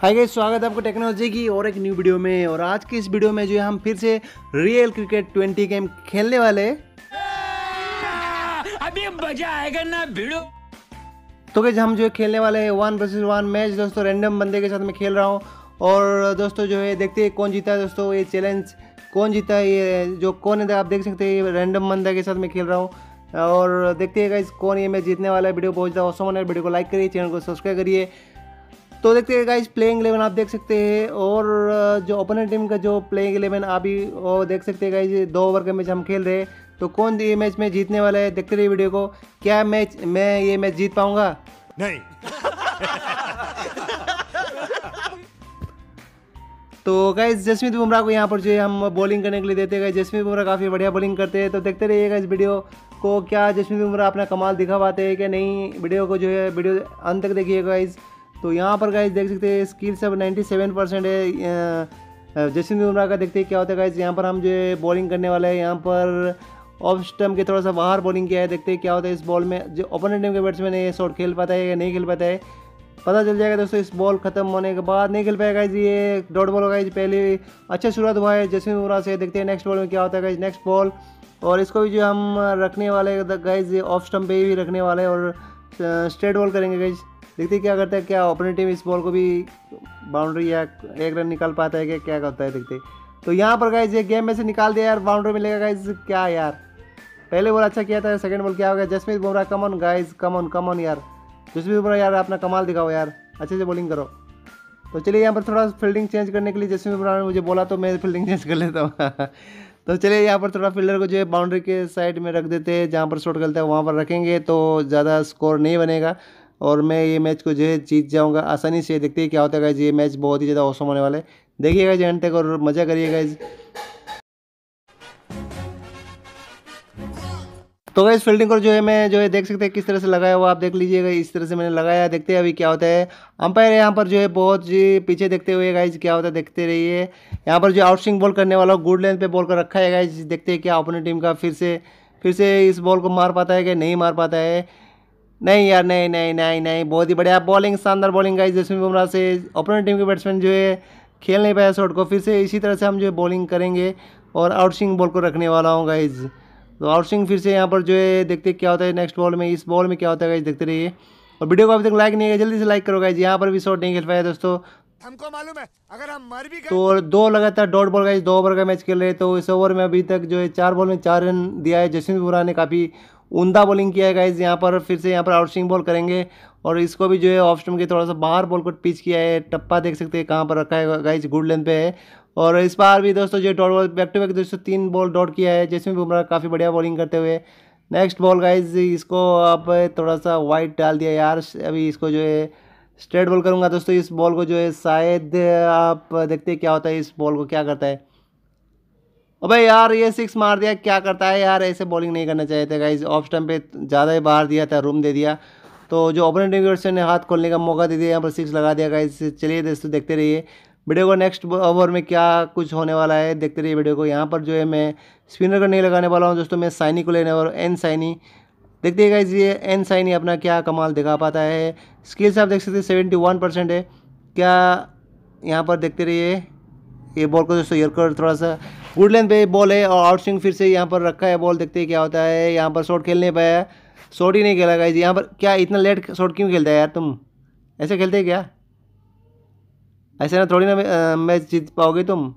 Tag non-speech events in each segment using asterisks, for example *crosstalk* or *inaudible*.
hi guys स्वागत है आपको टेक्नोलॉजी की और एक न्यू वीडियो में और आज की इस वीडियो में जो है हम फिर से रियल क्रिकेट 20 गेम खेलने वाले अभी मजा आएगा ना वीडियो तो गैस हम जो है खेलने वाले हैं वन वर्सेज वन मैच दोस्तों रैंडम बंदे के साथ में खेल रहा हूँ और दोस्तों जो है देखते हैं कौन जीता है दोस्तों ये चैलेंज कौन जीता है ये जो कौन है आप देख सकते हैं रैंडम बंदा के साथ में खेल रहा हूँ और देखते हैं गाइज कौन ये मैच जीतने वाला है वीडियो बहुत ज़्यादा औसम है वीडियो को लाइक करिए चैनल को सब्सक्राइब करिए तो देखते हैं गाइज प्लेइंग इलेवन आप देख सकते हैं और जो ओपनर टीम का जो प्लेइंग इलेवन अभी वो देख सकते हैं गाइज दो ओवर का मैच हम खेल रहे हैं तो कौन ये मैच में जीतने वाला है देखते रहिए वीडियो को क्या मैच मैं ये मैच जीत पाऊंगा नहीं *laughs* तो गाइज जसमीत बुमराह को यहाँ पर जो है हम बॉलिंग करने के लिए देते गए जसमीत बुमराह काफ़ी बढ़िया बॉलिंग करते हैं तो देखते रहिएगा इस वीडियो को क्या जसमीत बुमराह अपना कमाल दिखा पाते हैं कि नहीं वीडियो को जो है वीडियो अंत तक देखिएगा गाइज़ तो यहाँ पर गाइज देख सकते हैं स्किल सब 97 परसेंट है जैसिन बुमराह का देखते हैं क्या होता है गाइज यहाँ पर हम जो बॉलिंग करने वाले हैं यहाँ पर ऑफ स्टम्प के थोड़ा सा बाहर बॉलिंग किया है देखते हैं क्या होता है इस बॉल में जो ओपोनेंट टीम के बैट्समैन है ये शॉट खेल पाता है या नहीं खेल पाता है पता चल जाएगा दोस्तों इस बॉल खत्म होने के बाद नहीं खेल पाएगा ये डॉट बॉल होगा पहले अच्छा शुरुआत हुआ है जैसिन बुमराह से देखते हैं नेक्स्ट बॉल में क्या होता है नेक्स्ट बॉल और इसको भी जो हम रखने वाले गाइज ऑफ स्टम्प पे भी रखने वाले और स्ट्रेट बॉल करेंगे गाइज़ देखते क्या करता है क्या ऑपोनेंट टीम इस बॉल को भी बाउंड्री या एक रन निकाल पाता है क्या क्या करता है देखते तो यहाँ पर गाइज ये गेम में से निकाल दिया यार बाउंड्री में लेगा गाइज क्या यार पहले बॉल अच्छा किया था सेकंड बॉल क्या हो गया जसमीत कम कमन गाइज कमन कमन यार जसमीत बुमरा यार अपना कमाल दिखाओ यार अच्छे से बॉलिंग करो तो चलिए यहाँ पर थोड़ा फील्डिंग चेंज करने के लिए जसमीत बुमरा ने मुझे बोला तो मैं फील्डिंग चेंज कर लेता हूँ *laughs* तो चलिए यहाँ पर थोड़ा फील्डर को जो है बाउंड्री के साइड में रख देते हैं जहाँ पर शॉट गलता है वहाँ पर रखेंगे तो ज़्यादा स्कोर नहीं बनेगा और मैं ये मैच को जो है जीत जाऊँगा आसानी से देखते हैं क्या होता है ये मैच बहुत ही ज़्यादा औसम होने वाला है देखिएगा जी तक और मज़ा करिएगा इस तो गैस फील्डिंग को जो है मैं जो है देख सकते हैं किस तरह से लगाया हुआ आप देख लीजिएगा इस तरह से मैंने लगाया देखते हैं अभी क्या होता है अंपायर यहाँ पर जो है बहुत जी पीछे देखते हुए गाइज क्या होता है देखते रहिए यहाँ पर जो आउटसिंग बॉल करने वाला गुड लेंथ पे बॉल कर रखा है गाइज देखते हैं क्या अपनी टीम का फिर से फिर से इस बॉल को मार पाता है कि नहीं मार पाता है नहीं यार नहीं नहीं नहीं नहीं बहुत ही बढ़िया बॉलिंग शानदार बॉलिंग गाइज जसप्रीत बुमराह से ओपनर टीम के बैट्समैन जो है खेल नहीं पाया शॉट को फिर से इसी तरह से हम जो है बॉलिंग करेंगे और आउटस्विंग बॉल को रखने वाला हूँ गाइज तो आउटस्विंग फिर से यहाँ पर जो है देखते क्या होता है नेक्स्ट बॉल में इस बॉल में क्या होता है गाइज देखते रहिए और वीडियो को अभी तक लाइक नहीं है जल्दी से लाइक करो गाइज यहाँ पर भी शॉट नहीं खेल पाया दोस्तों हमको मालूम है अगर हम मर भी तो दो लगातार डॉट बॉल गाइज दो ओवर का मैच खेल रहे तो इस ओवर में अभी तक जो है चार बॉल में चार रन दिया है जसविंद बुमराह ने काफ़ी उमदा बॉलिंग किया है गाइज यहाँ पर फिर से यहाँ पर आउटस्विंग बॉल करेंगे और इसको भी जो है ऑफ स्टम के थोड़ा सा बाहर बॉल को पिच किया है टप्पा देख सकते हैं कहाँ पर रखा है गाइज गुड लेंथ पे है और इस बार भी दोस्तों जो dot ball back to back दोस्तों तीन बॉल डॉट किया है जिसमें बुमरा काफ़ी बढ़िया बॉलिंग करते हुए नेक्स्ट बॉल गाइज इसको अब थोड़ा सा वाइट डाल दिया यार अभी इसको जो है स्ट्रेट बॉल करूँगा दोस्तों इस बॉल को जो है शायद आप देखते हैं क्या होता है इस बॉल को क्या करता है अबे यार ये सिक्स मार दिया क्या करता है यार ऐसे बॉलिंग नहीं करना चाहिए था गाइज ऑफ स्टम्प पे ज़्यादा ही बाहर दिया था रूम दे दिया तो जो ओपोनेंट से ने हाथ खोलने का मौका दे दिया यहाँ पर सिक्स लगा दिया गाइज चलिए दोस्तों देखते रहिए वीडियो को नेक्स्ट ओवर में क्या कुछ होने वाला है देखते रहिए वीडियो को यहाँ पर जो है मैं स्पिनर को नहीं लगाने वाला हूँ दोस्तों मैं साइनी को लेने वाला हूँ एन साइनी देखते हैं गाइज ये एन साइनी अपना क्या कमाल दिखा पाता है स्किल्स आप देख सकते हैं सेवेंटी वन परसेंट है क्या यहाँ पर देखते रहिए ये बॉल को दोस्तों यर्कर थोड़ा सा वुड लेंथ पे बॉल है और आउट स्विंग फिर से यहाँ पर रखा है बॉल देखते हैं क्या होता है यहाँ पर शॉट खेल नहीं पाया शॉट ही नहीं खेला गया यहाँ पर क्या इतना लेट शॉट क्यों खेलता है यार तुम ऐसे खेलते क्या ऐसे ना थोड़ी ना मैच जीत पाओगे तुम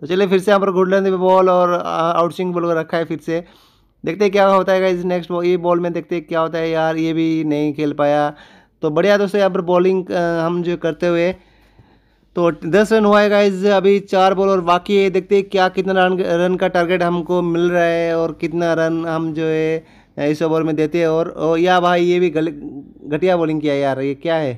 तो चलिए फिर से यहाँ पर गुड लेंथ पे बॉल और आउट स्विंग बॉल रखा है फिर से देखते क्या होता है इस नेक्स्ट ये बॉल में देखते क्या होता है यार ये भी नहीं खेल पाया तो बढ़िया दोस्तों यहाँ पर बॉलिंग हम जो करते हुए तो दस रन हुआ है गाइज अभी चार बॉल और बाकी है देखते हैं क्या कितना रन रन का टारगेट हमको मिल रहा है और कितना रन हम जो है इस ओवर में देते हैं और ओ या भाई ये भी गल घटिया बॉलिंग किया यार ये क्या है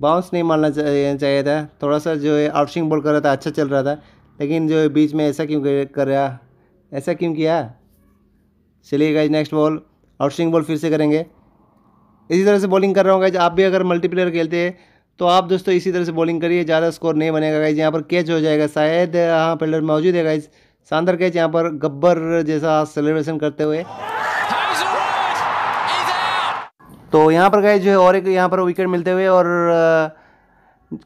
बाउंस नहीं मारना चाहिए था थोड़ा सा जो है आउटसिंग बॉल कर रहा था अच्छा चल रहा था लेकिन जो है बीच में ऐसा क्यों कर रहा ऐसा क्यों किया चलिए guys next ball outswing ball फिर से करेंगे इसी तरह से बॉलिंग कर रहा हूँ गाइज आप भी अगर मल्टीप्लेयर खेलते हैं तो आप दोस्तों इसी तरह से बॉलिंग करिए ज़्यादा स्कोर नहीं बनेगा गाइज यहाँ पर कैच हो जाएगा शायद हाँ फील्डर मौजूद है गाइज शानदार कैच यहाँ पर गब्बर जैसा सेलिब्रेशन करते हुए तो यहाँ पर गाइज जो है और एक यहाँ पर विकेट मिलते हुए और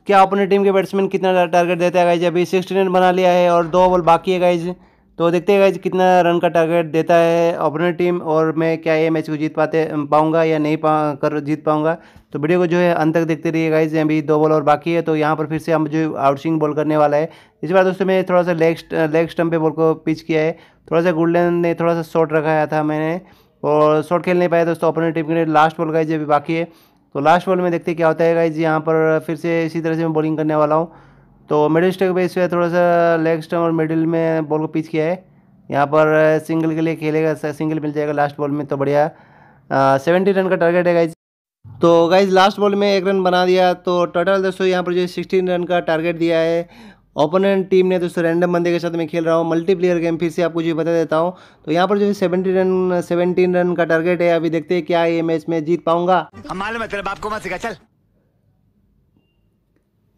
क्या अपने टीम के बैट्समैन कितना टारगेट देता है गाइज अभी सिक्सटी रन बना लिया है और दो बॉल बाकी है गाइज तो देखते हैं गाइज कितना रन का टारगेट देता है अपने टीम और मैं क्या ये मैच को जीत पाते पाऊँगा या नहीं पा कर जीत पाऊँगा तो वीडियो को जो है अंत तक देखते रहिए गाइज अभी दो बॉल और बाकी है तो यहाँ पर फिर से हम जो आउटसिंग बॉल करने वाला है इस बार दोस्तों मैंने थोड़ा सा लेग लेग स्टम्प पे बॉल को पिच किया है थोड़ा सा गुडलैन ने थोड़ा सा शॉट रखाया था मैंने और शॉट खेल नहीं पाया दोस्तों अपने टीम के लिए लास्ट बॉल गाइज अभी बाकी है तो लास्ट बॉल में देखते क्या होता है गाइज यहाँ पर फिर से इसी तरह से मैं बॉलिंग करने वाला हूँ तो मिडिल स्टेक पर इस थोड़ा सा लेग स्टम्प और मिडिल में बॉल को पिच किया है यहाँ पर सिंगल के लिए खेलेगा सिंगल मिल जाएगा लास्ट बॉल में तो बढ़िया सेवेंटी रन का टारगेट है गाइज तो गाइज लास्ट बॉल में एक रन बना दिया तो टोटल दोस्तों यहाँ पर जो सिक्सटीन रन का टारगेट दिया है ओपोनेंट टीम ने दोस्तों रैंडम बंदे के साथ मैं खेल रहा हूँ मल्टीप्लेयर गेम फिर से आपको जो बता देता हूँ तो यहाँ पर जो है सेवेंटी रन सेवेंटीन रन का टारगेट है अभी देखते हैं क्या ये मैच में जीत पाऊंगा चल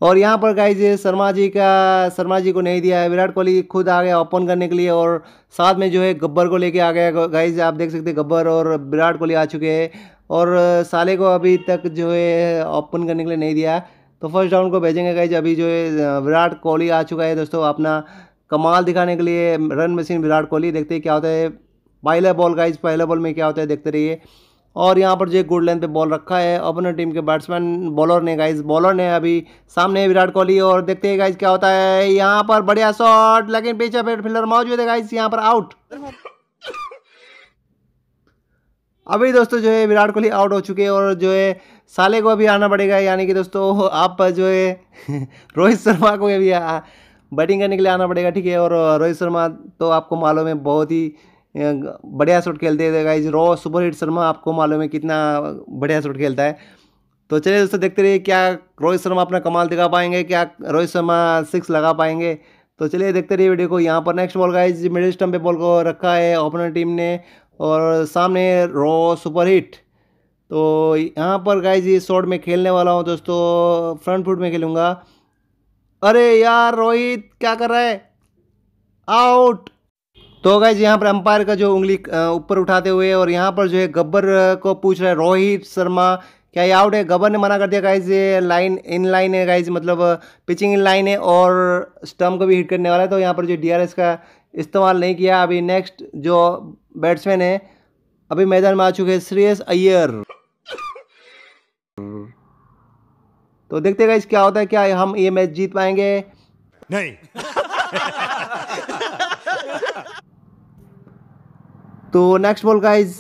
और यहाँ पर गाइज शर्मा जी का शर्मा जी को नहीं दिया है विराट कोहली खुद आ गया ओपन करने के लिए और साथ में जो है गब्बर को लेके आ गया गाइज आप देख सकते हैं गब्बर और विराट कोहली आ चुके हैं और साले को अभी तक जो है ओपन करने के लिए नहीं दिया तो फर्स्ट राउंड को भेजेंगे गाइज अभी जो है विराट कोहली आ चुका है दोस्तों अपना कमाल दिखाने के लिए रन मशीन विराट कोहली देखते हैं क्या होता है पहला बॉल गाइज पहला बॉल में क्या होता है देखते रहिए और यहाँ पर जो गुड लेंथ पे बॉल रखा है अपने टीम के बैट्समैन बॉलर ने गाइज बॉलर ने अभी सामने विराट कोहली और देखते हैं गाइज क्या होता है यहाँ पर बढ़िया शॉट लेकिन पीछे फील्डर मौजूद है गाइज यहाँ पर आउट अभी दोस्तों जो है विराट कोहली आउट हो चुके हैं और जो है साले को अभी आना पड़ेगा यानी कि दोस्तों आप जो है *laughs* रोहित शर्मा को अभी बैटिंग करने के लिए आना पड़ेगा ठीक है और रोहित शर्मा तो आपको मालूम है बहुत ही बढ़िया शॉट खेलते थे guys Ro super hit Sharma आपको मालूम है कितना बढ़िया शॉट खेलता है तो चलिए दोस्तों देखते रहिए क्या रोहित शर्मा अपना कमाल दिखा पाएंगे क्या रोहित शर्मा सिक्स लगा पाएंगे तो चलिए देखते रहिए वीडियो को यहाँ पर next ball guys middle stump पे बॉल को रखा है ओपनर टीम ने और सामने रो सुपर हिट तो यहाँ पर गाइज ये शॉर्ट में खेलने वाला हूँ दोस्तों फ्रंट फुट में खेलूँगा अरे यार रोहित क्या कर रहा है आउट तो गाइज यहाँ पर अंपायर का जो उंगली ऊपर उठाते हुए और यहाँ पर जो है गब्बर को पूछ रहा है रोहित शर्मा क्या ये आउट है गब्बर ने मना कर दिया गाइज ये लाइन इन लाइन है गाइज मतलब पिचिंग इन लाइन है और स्टम्प को भी हिट करने वाला है तो यहाँ पर जो डी का इस्तेमाल नहीं किया अभी नेक्स्ट जो बैट्समैन है अभी मैदान में आ चुके हैं श्रेयस अय्यर तो देखते हैं क्या होता है क्या हम ये मैच जीत पाएंगे नहीं तो नेक्स्ट बॉल का इस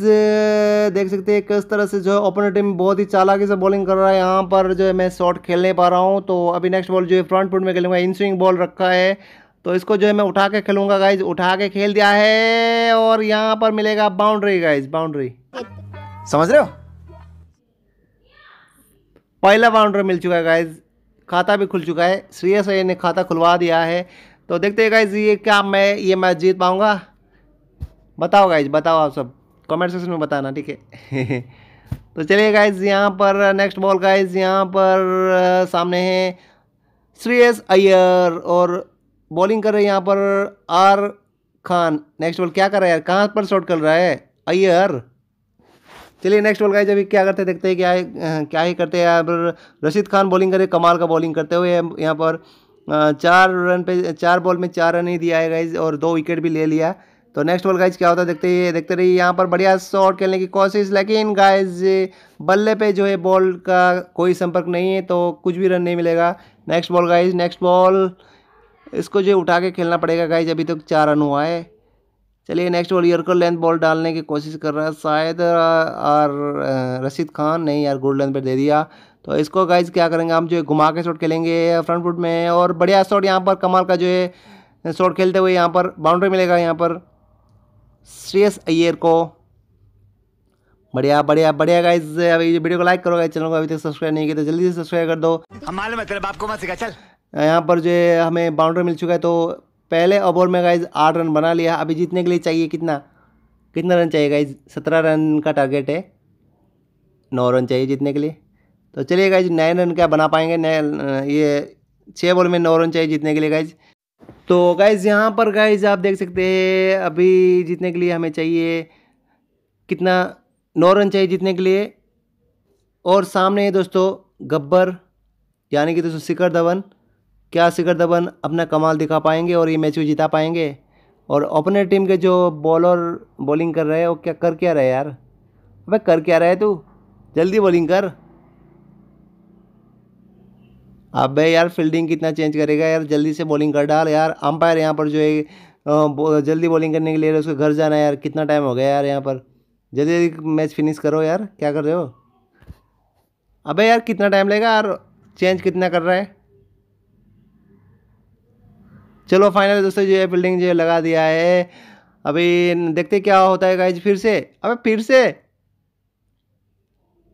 देख सकते हैं किस तरह से जो है ओपनर टीम बहुत ही चालाकी से बॉलिंग कर रहा है यहाँ पर जो है मैं शॉट खेल नहीं पा रहा हूँ तो अभी नेक्स्ट बॉल जो है फ्रंट फुट में खेलूंगा इन स्विंग बॉल रखा है तो इसको जो है मैं उठा के खेलूंगा गाइज उठा के खेल दिया है और यहाँ पर मिलेगा बाउंड्री गाइज बाउंड्री समझ रहे हो पहला बाउंड्री मिल चुका है गाइज खाता भी खुल चुका है श्रेयस अय्यर ने खाता खुलवा दिया है तो देखते हैं गाइज ये क्या मैं ये मैच जीत पाऊंगा बताओ गाइज बताओ आप सब कमेंट सेक्शन में बताना ठीक है *laughs* तो चलिए गाइज यहाँ पर नेक्स्ट बॉल गाइज यहाँ पर सामने है श्रेयस अय्यर और बॉलिंग कर रहे हैं यहाँ पर आर खान नेक्स्ट बॉल क्या कर रहा है यार कहाँ पर शॉट कर रहा है अयर चलिए नेक्स्ट बॉल का जब क्या करते हैं देखते हैं क्या है क्या ही करते हैं यहाँ पर रशीद खान बॉलिंग करे कमाल का बॉलिंग करते हुए यहाँ पर चार रन पे चार बॉल में चार रन ही दिया है गाइज और दो विकेट भी ले लिया तो नेक्स्ट बॉल गाइज क्या होता है देखते ही देखते रहिए यहाँ पर बढ़िया शॉट खेलने की कोशिश लेकिन गाइज बल्ले पे जो है बॉल का कोई संपर्क नहीं है तो कुछ भी रन नहीं मिलेगा next ball guys next ball इसको जो उठा के खेलना पड़ेगा गाइज अभी तक चार रन हुआ है चलिए नेक्स्ट वॉलियर को लेंथ बॉल डालने की कोशिश कर रहा है शायद और रशीद खान नहीं यार गुड लेंथ पर दे दिया तो इसको गाइज क्या करेंगे हम जो घुमा के शॉट खेलेंगे फ्रंट फुट में और बढ़िया शॉट यहाँ पर कमाल का जो है शॉट खेलते हुए यहाँ पर बाउंड्री मिलेगा यहाँ पर श्रेयस अय्यर को बढ़िया बढ़िया बढ़िया गाइज अभी वीडियो को लाइक करोगे चैनल को अभी तक सब्सक्राइब नहीं किया तो जल्दी से सब्सक्राइब कर दो हमारे मतलब आपको मत सिखा चल यहाँ पर जो है हमें बाउंड्री मिल चुका है तो पहले ओवर में गाइज आठ रन बना लिया अभी जीतने के लिए चाहिए कितना कितना रन चाहिए गाइज सत्रह रन का टारगेट है नौ रन चाहिए जीतने के लिए तो चलिए गाइज नए रन क्या बना पाएंगे नए ये छः बॉल में नौ रन चाहिए जीतने के लिए गाइज तो गाइज यहाँ पर गाइज आप देख सकते हैं अभी जीतने के लिए हमें चाहिए कितना नौ रन चाहिए जीतने के लिए और सामने है दोस्तों गब्बर यानी कि दोस्तों शिखर धवन क्या शिखर धवन अपना कमाल दिखा पाएंगे और ये मैच भी जिता पाएंगे और ओपनर टीम के जो बॉलर बॉलिंग कर रहे हैं वो क्या कर क्या रहे यार अबे कर क्या रहे तू जल्दी बॉलिंग कर अब यार फील्डिंग कितना चेंज करेगा यार जल्दी से बॉलिंग कर डाल यार अंपायर यहाँ पर जो है जल्दी बॉलिंग करने के लिए उसको घर जाना है यार कितना टाइम हो गया यार यहाँ पर जल्दी जल्दी मैच फिनिश करो यार क्या कर रहे हो अबे यार कितना टाइम लेगा यार चेंज कितना कर रहा है चलो फाइनल दोस्तों जो है बिल्डिंग जो है लगा दिया है अभी देखते क्या होता है गाइज फिर से अबे फिर से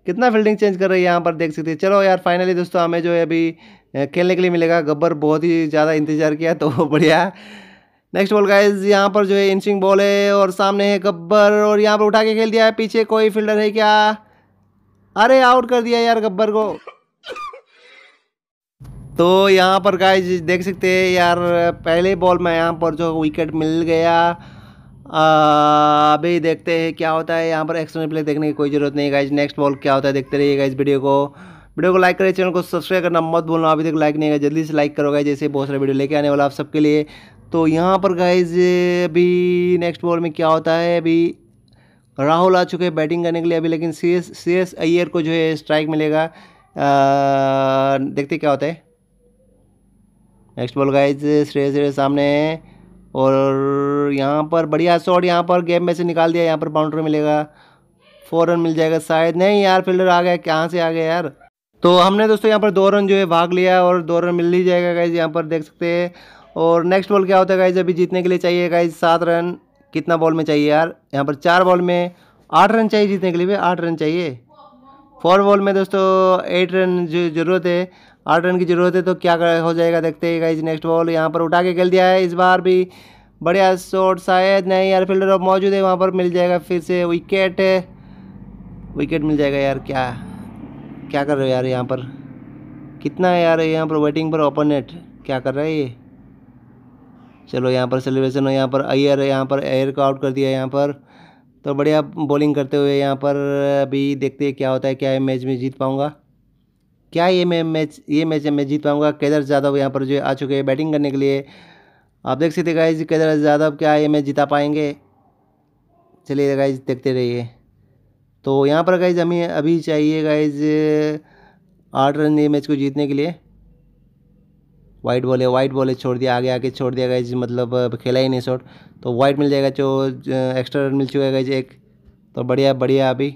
कितना फील्डिंग चेंज कर रही है यहाँ पर देख सकते हैं चलो यार फाइनली दोस्तों हमें जो है अभी खेलने के लिए मिलेगा गब्बर बहुत ही ज़्यादा इंतजार किया तो *laughs* बढ़िया नेक्स्ट बॉल गाइज यहाँ पर जो है इंचिंग बॉल है और सामने है गब्बर और यहाँ पर उठा के खेल दिया है पीछे कोई फील्डर है क्या अरे आउट कर दिया यार गब्बर को तो यहाँ पर गाइज देख सकते हैं यार पहले बॉल में यहाँ पर जो विकेट मिल गया अभी देखते हैं क्या होता है यहाँ पर एक्सटर्नल प्ले देखने की कोई ज़रूरत नहीं गाइज नेक्स्ट बॉल क्या होता है देखते रहिए गाइज वीडियो को वीडियो को लाइक करें चैनल को सब्सक्राइब करना मत भूलना अभी तक लाइक नहीं है जल्दी से लाइक करोगे जैसे बहुत सारे वीडियो लेके आने वाला आप सबके लिए तो यहाँ पर गाइज अभी नेक्स्ट बॉल में क्या होता है अभी राहुल आ चुके हैं बैटिंग करने के लिए अभी लेकिन C S C S Iyer को जो है स्ट्राइक मिलेगा देखते क्या होता है नेक्स्ट बॉल गाइज श्रेय श्रेय सामने है और यहाँ पर बढ़िया शॉट यहाँ पर गेम में से निकाल दिया यहाँ पर बाउंड्री मिलेगा फोर रन मिल जाएगा शायद नहीं यार फील्डर आ गया कहाँ से आ गया यार तो हमने दोस्तों यहाँ पर दो रन जो है भाग लिया और दो रन मिल ही जाएगा गाइज यहाँ पर देख सकते हैं और नेक्स्ट बॉल क्या होता है गाइज अभी जीतने के लिए चाहिए गाइज सात रन कितना बॉल में चाहिए यार यहाँ पर चार बॉल में आठ रन चाहिए जीतने के लिए भी आठ रन चाहिए फोर बॉल में दोस्तों एट रन जो जरूरत है आठ रन की ज़रूरत है तो क्या हो जाएगा देखते ही गाइज नेक्स्ट बॉल यहाँ पर उठा के खेल दिया है इस बार भी बढ़िया शॉट शायद नहीं यार फील्डर मौजूद है वहाँ पर मिल जाएगा फिर से विकेट विकेट मिल जाएगा यार क्या क्या कर रहे हो यार यहाँ पर कितना है यार यहाँ पर वेटिंग पर ओपोनेट क्या कर रहा है ये चलो यहाँ पर सेलिब्रेशन हो यहाँ पर अयर यहाँ पर एयर को आउट कर दिया यहाँ पर तो बढ़िया बॉलिंग करते हुए यहाँ पर अभी देखते हैं क्या होता है क्या है मैच में जीत पाऊँगा क्या ये मैं मैच ये मैच मैं जीत पाऊँगा कैदर यादव यहाँ पर जो आ चुके हैं बैटिंग करने के लिए आप देख सकते गाइज कैदर यादव क्या ये मैच जिता पाएंगे चलिए गाइज देखते रहिए तो यहाँ पर गाइज हमें अभी चाहिए गाइज आठ रन ये मैच को जीतने के लिए वाइट बॉल है वाइट बॉल है छोड़ दिया आगे आगे छोड़ दिया गाइज मतलब खेला ही नहीं शॉट तो वाइट मिल जाएगा जो एक्स्ट्रा रन मिल चुका है गाइज एक तो बढ़िया बढ़िया अभी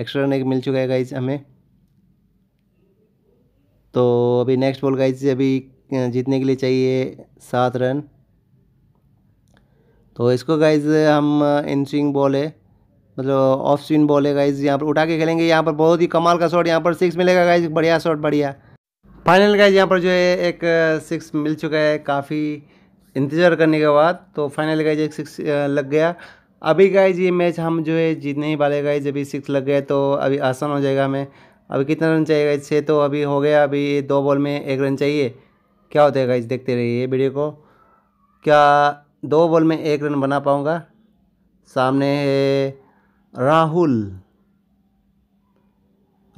एक्स्ट्रा रन एक मिल चुका है गाइज हमें तो अभी नेक्स्ट बॉल गाइज अभी जीतने के लिए चाहिए सात रन तो इसको गाइज हम इन स्विंग बॉल है मतलब ऑफ स्विंग बॉल है गाइज यहाँ पर उठा के खेलेंगे यहाँ पर बहुत ही कमाल का शॉट यहाँ पर सिक्स मिलेगा गाइज बढ़िया शॉट बढ़िया फाइनल गाइज यहाँ पर जो है एक सिक्स मिल चुका है काफ़ी इंतज़ार करने के बाद तो फाइनल गाइज एक सिक्स लग गया अभी गाइज ये मैच हम जो है जीतने ही वाले गाइज अभी सिक्स लग गए तो अभी आसान हो जाएगा हमें अभी कितना रन चाहिए गाइज से तो अभी हो गया अभी दो बॉल में एक रन चाहिए क्या होता है गाइज देखते रहिए वीडियो को क्या दो बॉल में एक रन बना पाऊँगा सामने है राहुल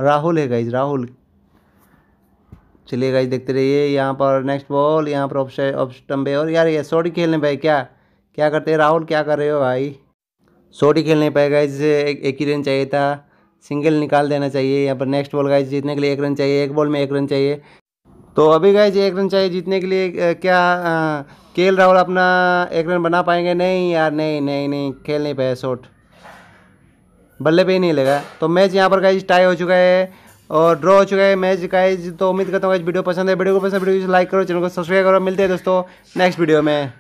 राहुल है गाइज राहुल चलिए गाइज देखते रहिए यहाँ पर नेक्स्ट बॉल यहाँ पर ऑप्शन ऑप्शन पे और यार ये शॉर्ट खेलने पाए क्या क्या करते हैं राहुल क्या कर रहे हो भाई शॉर्ट खेलने पाए गाइज एक ही रन चाहिए था सिंगल निकाल देना चाहिए यहाँ पर नेक्स्ट बॉल गाइज जीतने के लिए एक रन चाहिए एक बॉल में एक रन चाहिए तो अभी गाइज एक रन चाहिए जीतने के लिए क्या के राहुल अपना एक रन बना पाएंगे नहीं यार नहीं नहीं नहीं खेल नहीं पाया शॉट बल्ले पे ही नहीं लगा तो मैच यहाँ पर गाइज टाई हो चुका है और ड्रॉ हो चुका है मैच गाइज तो उम्मीद करता हूँ वीडियो पसंद है वीडियो को पसंद वीडियो लाइक करो चैनल को सब्सक्राइब करो मिलते हैं दोस्तों नेक्स्ट वीडियो में